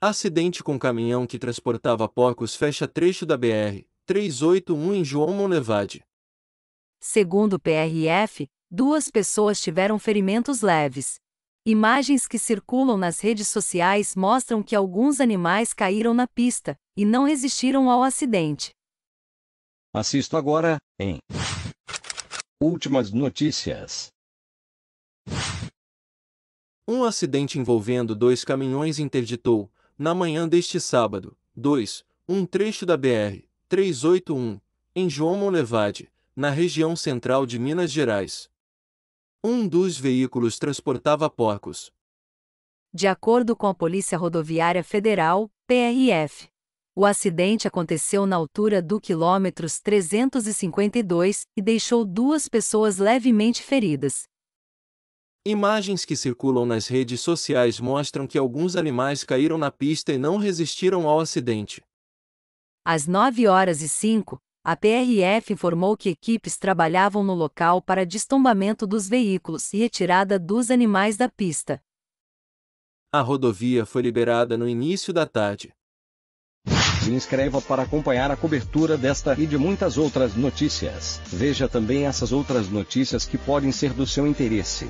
Acidente com caminhão que transportava porcos fecha trecho da BR 381 em João Monlevade. Segundo o PRF, duas pessoas tiveram ferimentos leves. Imagens que circulam nas redes sociais mostram que alguns animais caíram na pista e não resistiram ao acidente. Assisto agora em Últimas notícias. Um acidente envolvendo dois caminhões interditou na manhã deste sábado, 2, um trecho da BR 381, em João Monlevade, na região central de Minas Gerais. Um dos veículos transportava porcos. De acordo com a Polícia Rodoviária Federal, PRF, o acidente aconteceu na altura do quilômetros 352 e deixou duas pessoas levemente feridas, Imagens que circulam nas redes sociais mostram que alguns animais caíram na pista e não resistiram ao acidente. Às 9 horas e 5, a PRF informou que equipes trabalhavam no local para destombamento dos veículos e retirada dos animais da pista. A rodovia foi liberada no início da tarde. Se inscreva para acompanhar a cobertura desta e de muitas outras notícias. Veja também essas outras notícias que podem ser do seu interesse.